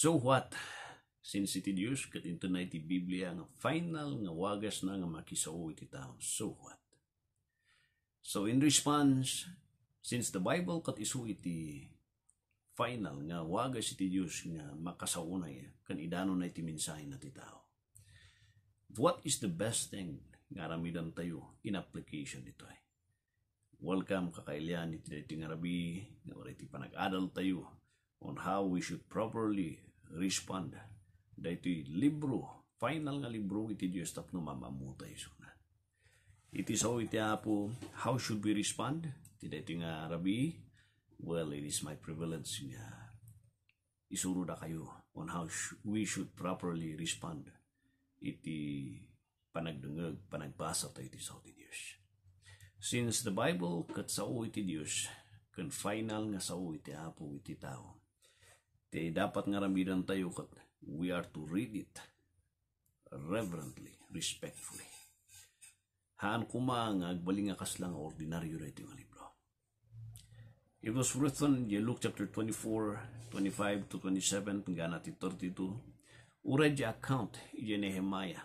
So what? Since iti Dios kat ito na iti Biblia nga final nga wagas na nga makisao iti tao. So what? So in response, since the Bible kat isu iti final nga wagas iti Dios nga na makasaunay kan idano na iti mensahe na ti tao. What is the best thing nga ramidan tayo in application nito ay? Eh? Welcome kakailan iti iti nga rabi nga iti panag-adal tayo on how we should properly respond. Daiti libro, final nga libro iti Diyos tapno mamamutay sunan. Iti so iti apo, how should we respond? Iti daiti nga Arabi, well, it is my privilege nga isuro na kayo on how sh- we should properly respond iti panagdungag, panagbasa tayo iti sa iti Diyos. Since the Bible kat sao iti Diyos, kan final nga sao iti apo iti tao, kaya dapat nga ramidan tayo kat we are to read it reverently, respectfully. Haan kumang nga nga kaslang ordinaryo na ito yung libro. It was written in Luke chapter 24, 25 to 27, hanggang 32. Ura di account di Nehemiah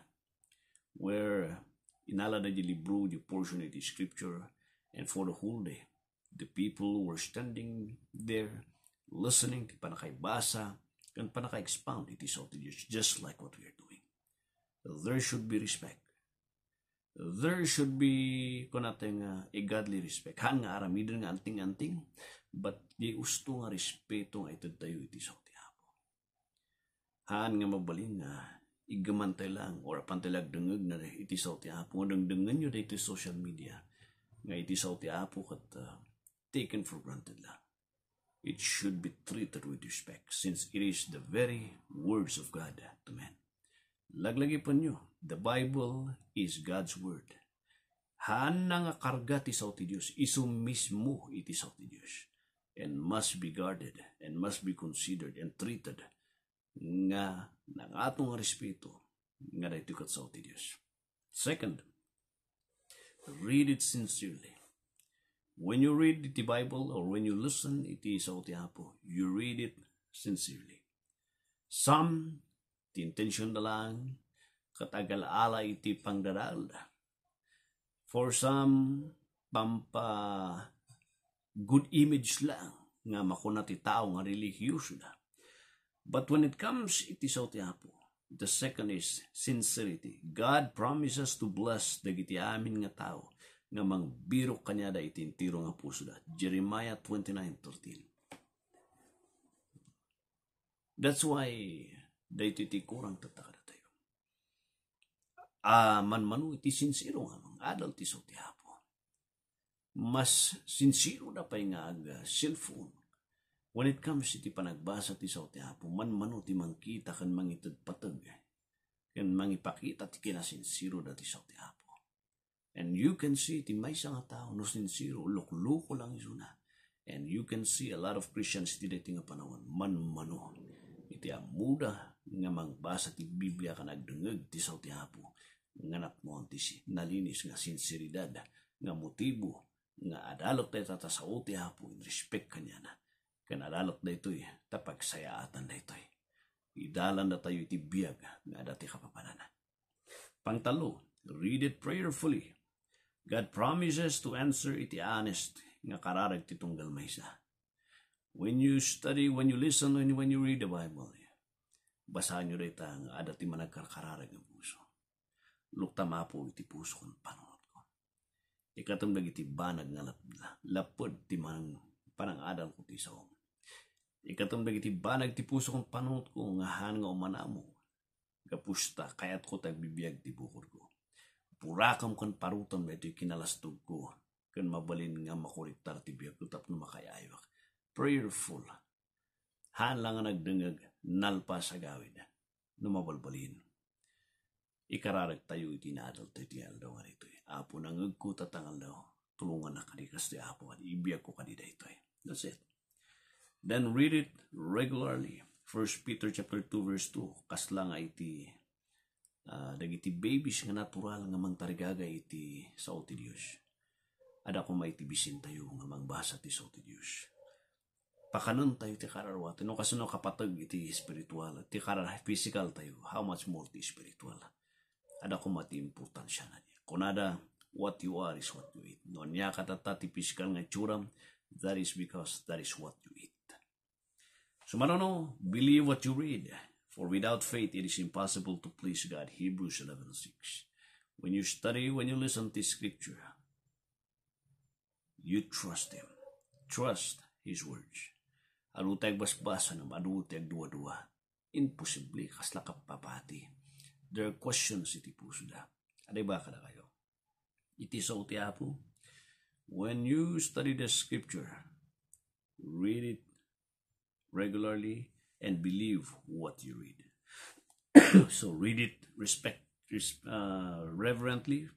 where inala na di libro di portion of the scripture and for the whole day the people were standing there listening, di pa nakaibasa, kan pa naka-expound, it is all just like what we are doing. There should be respect. There should be, kung natin ah, nga, a godly respect. Han nga aramidan nga anting-anting, but di gusto nga respeto nga ito tayo, it is all to Han nga mabaling nga, igamantay lang, or pantalag dungag na it is all to hapo. Dungdangan nyo dito social media, nga it is all to hapo, kat uh, taken for granted lang it should be treated with respect since it is the very words of God to men. Laglagi po nyo, the Bible is God's word. Han nga karga ti sa ti Diyos, iso mismo iti sa ti Diyos. And must be guarded, and must be considered, and treated nga ng atong respeto nga daitukat sa ti Diyos. Second, read it sincerely. When you read the Bible or when you listen iti sa utiapo, you read it sincerely. Some, ti intention na lang, katagal-ala iti pangdaral. For some, pampa good image lang nga makuna ti tao nga religious na. But when it comes iti sa utiapo, the second is sincerity. God promises to bless dagiti amin nga tao nga mangbiro kanya da itintiro nga puso da. Jeremiah 29.13 That's why dahi tikurang tatakada tayo. Ah, manmanu iti sinsiro nga mga adal ti so ti hapo. Mas sinsiro na pa nga aga ah, cellphone When it comes iti panagbasa ti sao ti hapo, manmano ti mangkita kan mangitad patag, eh. kan mangipakita ti kinasinsiro da ti sao ti hapo. And you can see, timay sa nga tao, no sincero, lukluko lang isuna. And you can see a lot of Christians iti dating nga panahon, manmanon. Iti amuda nga magbasa ti Biblia ka nagdungag ti sao ti hapo. Nganap mo ti nalinis nga sinseridad, nga motibo, nga adalot tayo tatasao ti hapo in respect kanya na. Kanalalot na ito'y eh, tapagsayaatan na ito'y. Eh. Idalan na tayo iti biyag nga dati kapapanana. Pangtalo, read it prayerfully God promises to answer iti honest nga kararag ti tunggal maysa. When you study, when you listen, when, when you read the Bible, basahan nyo rita nga ada ti managkarkararag ng puso. Lukta po iti puso kong panunod ko. Ikatumdag iti banag nga lap, lapod ti manang panangadal ko ti saong. Ikatumdag iti banag ti puso kong panunod ko nga han nga umana mo. Kapusta kayat ko tagbibiyag ti bukod ko purakam kan parutan ito kinalastog ko kan mabalin nga makuriktar ti biyak utap no Prayerful. Han lang nga nagdengag nalpa sa gawin no mabalbalin. Ikararag tayo itinadal tayo ti aldaw nga ito. Eh. Apo nang agkutat ang aldaw. Tulungan na kanikas ti apo at ibiyak ko kanida ito. That's it. Then read it regularly. 1 Peter chapter 2 verse 2. Kasla nga iti Uh, dagiti babies nga natural nga mangtarigagay iti sao ti Dios. Ada ko maitibisin tayo nga mangbasa ti sao ti Dios. Pakanon tayo ti kararwati. Ano no kasano kapatag iti spiritual. Ti karar physical tayo. How much more ti spiritual. Ada ko mati importansya na niya. Kunada, what you are is what you eat. No niya katata ti physical nga churam. That is because that is what you eat. So, marano, believe what you read. For without faith it is impossible to please God. Hebrews 11:6. When you study, when you listen to scripture, you trust Him. Trust His words. Ano tayong basbasa ng ano, ano tayong dua duwa Imposible, kaslakap papati. There are questions iti puso da. Ano ba ka na kayo? Iti sa utiapo. When you study the scripture, read it regularly, and believe what you read. so read it respect, uh, reverently,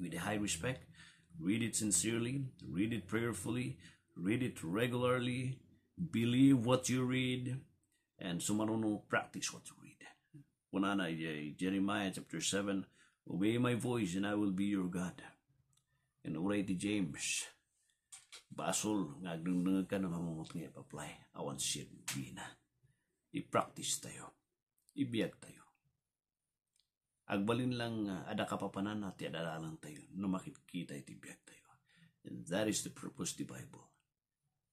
with high respect. Read it sincerely. Read it prayerfully. Read it regularly. Believe what you read. And sumarunong practice what you read. Kunana, eh, Jeremiah chapter 7, Obey my voice and I will be your God. And already James basol nga agnungnungan ka na mamungot nga ipaply awan siya bina i-practice tayo ibiyag tayo agbalin lang uh, ada kapapanan at iadalalan tayo no makikita iti biyag tayo and that is the purpose of the Bible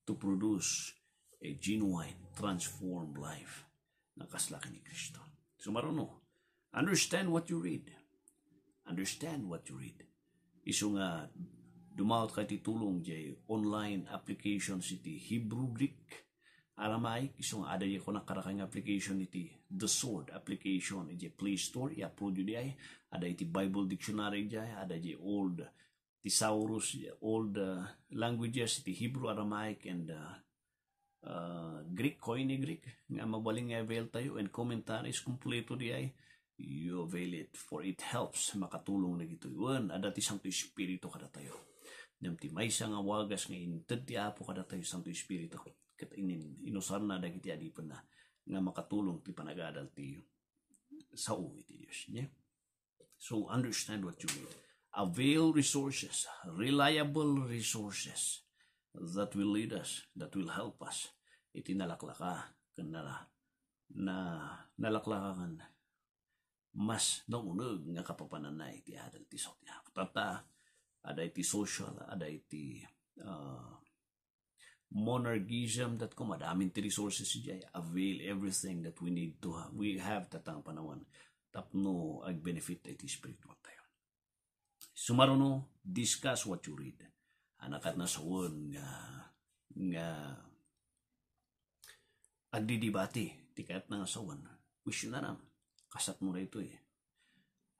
to produce a genuine transformed life ng kaslakan ni Kristo so maruno understand what you read understand what you read iso nga dumaot kay ti tulong jay online application iti Hebrew Greek Aramaic isong ada ko na karakang application iti The Sword application iti Play Store ya upload yun ay ada iti Bible Dictionary jay ada iti Old Thesaurus Old uh, languages iti Hebrew, Aramaic and uh, uh, Greek Koine Greek nga mabaling nga avail tayo and commentaries kompleto di ay you avail it for it helps makatulong na gito yun adat isang to espiritu kada tayo Niyam ti may nga wagas nga intad ti apo kada tayo Santo Espiritu. Kat inin, inusan na dagiti adipan na nga makatulong ti panagadal ti sa uwi ti Diyos. Yeah? So understand what you need. Avail resources, reliable resources that will lead us, that will help us. Iti nalaklaka kan na, na nalaklaka kan mas naunag nga kapapananay ti adal ti sa ti hapot. At ada iti social, ada iti uh, monarchism that ko madaming ti resources jay avail everything that we need to have. We have tatang panawan tapno ag benefit iti spiritual tayo. Sumaruno, discuss what you read. Anakat na sawon nga nga agdidibati tikat na nga sawon. Wish na ram. Kasat mo na ito eh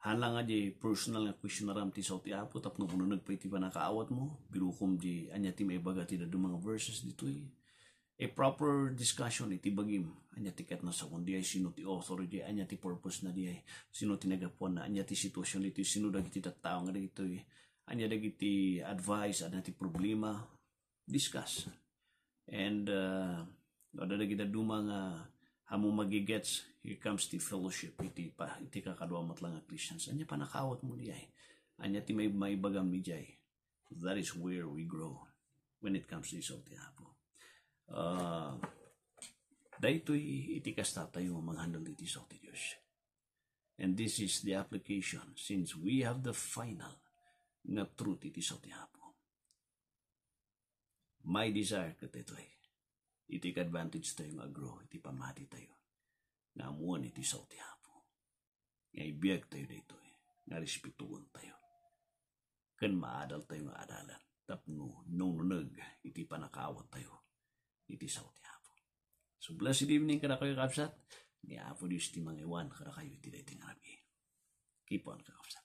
Hala nga di personal nga question naram ti sa apo tapno kuno nagpaiti pa nakaawat mo bilukom di anya ti may baga ti mga verses ditoy eh. a proper discussion iti eh, bagim anya tiket na sa kundi ay sino ti author di anya ti purpose na di ay sino ti nagapuan na anya ti sitwasyon iti eh, sino dagiti tattao nga dagitoy anya dagiti advice anya ti problema discuss and uh, ada dagiti duma nga hamo magigets, here comes the fellowship, iti pa, iti kakaduamat lang Christians. Anya pa nakawat mo niya eh. Anya ti may maibagam ni Jay. That is where we grow when it comes to iso ti Apo. Uh, daytoy iti kastata yung mga iti iso ti Diyos. And this is the application since we have the final nga truth iti iso ti Apo. My desire kat ito Iti take advantage tayo mag-grow, iti pamati tayo. Naamuan iti sa ti hapo. Nga ibiyag tayo dito eh. Narispetuon tayo. Kan maadal tayo nga adalan. Tapno, nununag, iti panakawat tayo. Iti sa ti hapo. So blessed evening kada kayo kapsat. Ni Apo Diyos ti mga iwan kada kayo iti dating arabi. Keep on kakapsat.